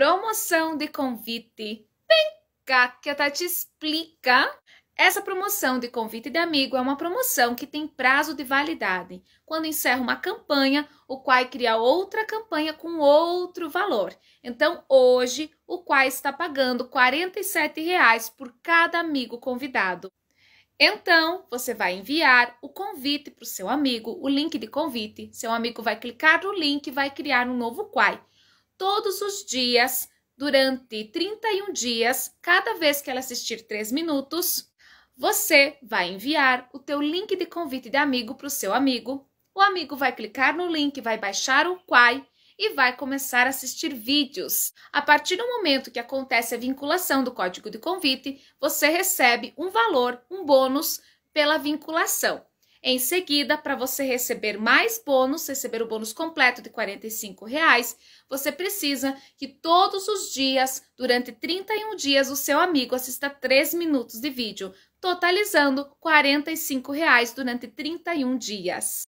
promoção de convite. Vem cá que a Tati explica. Essa promoção de convite de amigo é uma promoção que tem prazo de validade. Quando encerra uma campanha, o Quai cria outra campanha com outro valor. Então, hoje, o Quai está pagando R$ 47,00 por cada amigo convidado. Então, você vai enviar o convite para o seu amigo, o link de convite. Seu amigo vai clicar no link e vai criar um novo Quai todos os dias, durante 31 dias, cada vez que ela assistir 3 minutos, você vai enviar o teu link de convite de amigo para o seu amigo. O amigo vai clicar no link, vai baixar o Quai e vai começar a assistir vídeos. A partir do momento que acontece a vinculação do código de convite, você recebe um valor, um bônus pela vinculação. Em seguida, para você receber mais bônus, receber o bônus completo de R$ 45,00, você precisa que todos os dias, durante 31 dias, o seu amigo assista 3 minutos de vídeo, totalizando R$ 45,00 durante 31 dias.